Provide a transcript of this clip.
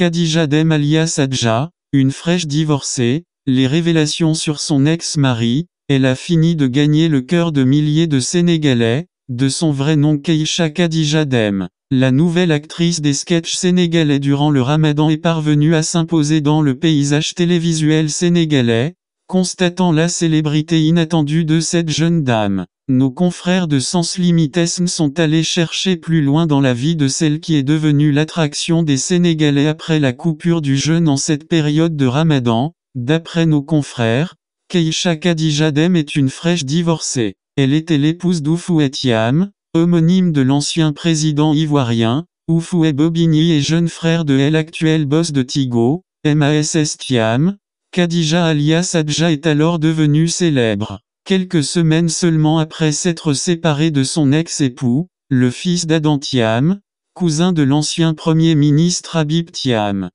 Khadija Dem alias Adja, une fraîche divorcée, les révélations sur son ex-mari, elle a fini de gagner le cœur de milliers de Sénégalais, de son vrai nom Keisha Khadija Dem. La nouvelle actrice des sketchs sénégalais durant le ramadan est parvenue à s'imposer dans le paysage télévisuel sénégalais, Constatant la célébrité inattendue de cette jeune dame, nos confrères de Sens Limites sont allés chercher plus loin dans la vie de celle qui est devenue l'attraction des Sénégalais après la coupure du jeûne en cette période de Ramadan. D'après nos confrères, Keisha Kadijadem est une fraîche divorcée. Elle était l'épouse d'Oufou Etiam, homonyme de l'ancien président ivoirien, Oufoué Bobigny et jeune frère de l'actuel boss de Tigo, MASS Tiam, Khadija alias Adja est alors devenu célèbre. Quelques semaines seulement après s'être séparé de son ex-époux, le fils d'Adam cousin de l'ancien premier ministre Habib Thiam.